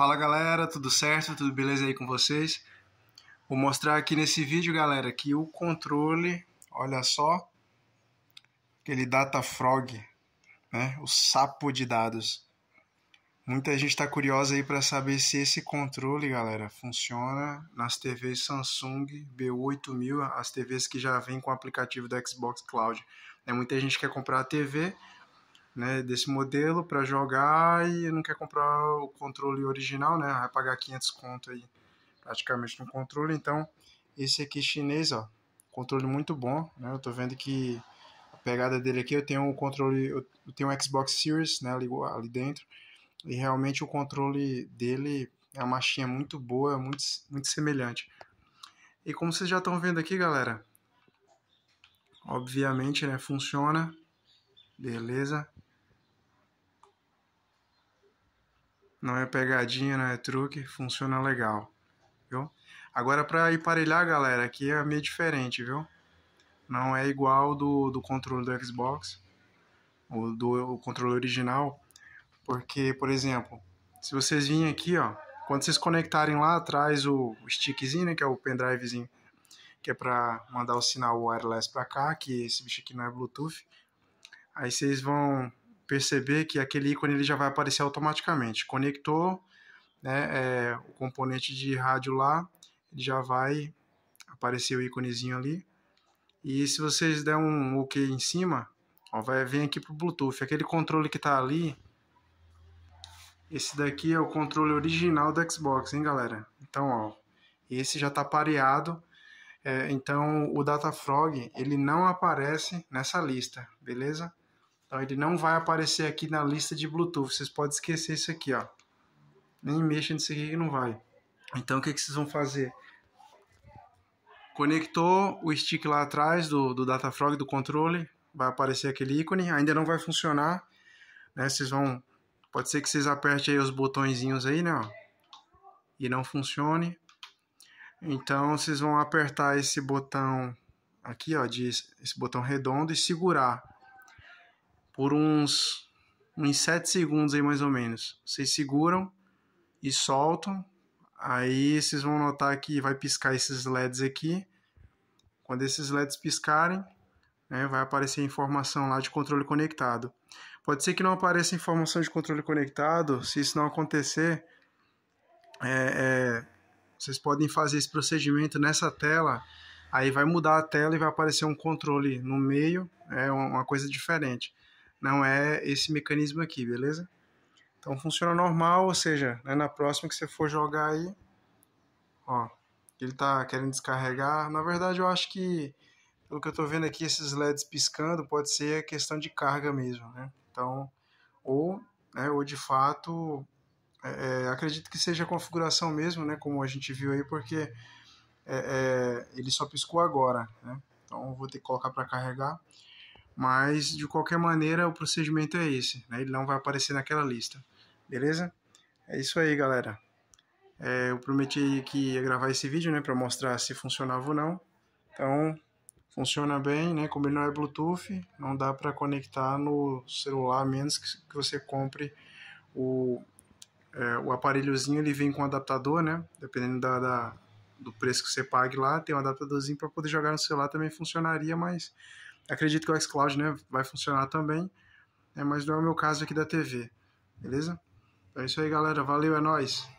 Fala galera, tudo certo? Tudo beleza aí com vocês? Vou mostrar aqui nesse vídeo, galera, que o controle, olha só, aquele Datafrog, né? O sapo de dados. Muita gente está curiosa aí para saber se esse controle, galera, funciona nas TVs Samsung B8000, as TVs que já vêm com o aplicativo da Xbox Cloud. É, muita gente quer comprar a TV, né, desse modelo para jogar e não quer comprar o controle original, né, vai pagar 500 conto aí praticamente no controle. Então, esse aqui chinês, ó, controle muito bom, né? Eu tô vendo que a pegada dele aqui, eu tenho um controle, eu tenho um Xbox Series, né, ali, ali dentro. E realmente o controle dele é uma machinha muito boa, muito muito semelhante. E como vocês já estão vendo aqui, galera, obviamente, né, funciona. Beleza? não é pegadinha, não é truque, funciona legal, viu? Agora para emparelhar, galera, aqui é meio diferente, viu? Não é igual do, do controle do Xbox, o do o controle original, porque, por exemplo, se vocês virem aqui, ó, quando vocês conectarem lá atrás o stickzinho, né, que é o pendrivezinho, que é para mandar o sinal wireless para cá, que esse bicho aqui não é Bluetooth, aí vocês vão perceber que aquele ícone ele já vai aparecer automaticamente. Conectou né, é, o componente de rádio lá, já vai aparecer o íconezinho ali. E se vocês der um OK em cima, ó, vai vir aqui para o Bluetooth. Aquele controle que está ali, esse daqui é o controle original do Xbox, hein, galera? Então, ó, esse já está pareado. É, então, o DataFrog, ele não aparece nessa lista, beleza? Tá? Ele não vai aparecer aqui na lista de Bluetooth. Vocês podem esquecer isso aqui, ó. Nem mexa nisso aqui que não vai. Então o que, que vocês vão fazer? Conectou o stick lá atrás do, do Datafrog, do controle. Vai aparecer aquele ícone. Ainda não vai funcionar. Né? Vocês vão... Pode ser que vocês apertem aí os botõezinhos aí, né? Ó, e não funcione. Então vocês vão apertar esse botão aqui, ó, de, esse botão redondo e segurar por uns, uns 7 segundos aí mais ou menos. Vocês seguram e soltam. Aí vocês vão notar que vai piscar esses LEDs aqui. Quando esses LEDs piscarem, né, vai aparecer a informação lá de controle conectado. Pode ser que não apareça informação de controle conectado. Se isso não acontecer, é, é, vocês podem fazer esse procedimento nessa tela. Aí vai mudar a tela e vai aparecer um controle no meio. É uma coisa diferente não é esse mecanismo aqui, beleza? Então funciona normal, ou seja, né, na próxima que você for jogar aí, ó, ele tá querendo descarregar. Na verdade, eu acho que, pelo que eu tô vendo aqui, esses LEDs piscando pode ser questão de carga mesmo, né? Então, ou, né, ou de fato, é, é acredito que seja a configuração mesmo, né, como a gente viu aí, porque é, é ele só piscou agora, né? Então, vou ter que colocar para carregar. Mas de qualquer maneira, o procedimento é esse, né? ele não vai aparecer naquela lista. Beleza? É isso aí, galera. É, eu prometi que ia gravar esse vídeo, né, para mostrar se funcionava ou não. Então, funciona bem, né? Como ele não é Bluetooth, não dá para conectar no celular, a menos que você compre o, é, o aparelhozinho. Ele vem com adaptador, né? Dependendo da, da do preço que você pague lá, tem um adaptadorzinho para poder jogar no celular também funcionaria, mas Acredito que o xCloud né, vai funcionar também, né, mas não é o meu caso aqui da TV. Beleza? Então é isso aí, galera. Valeu, é nóis!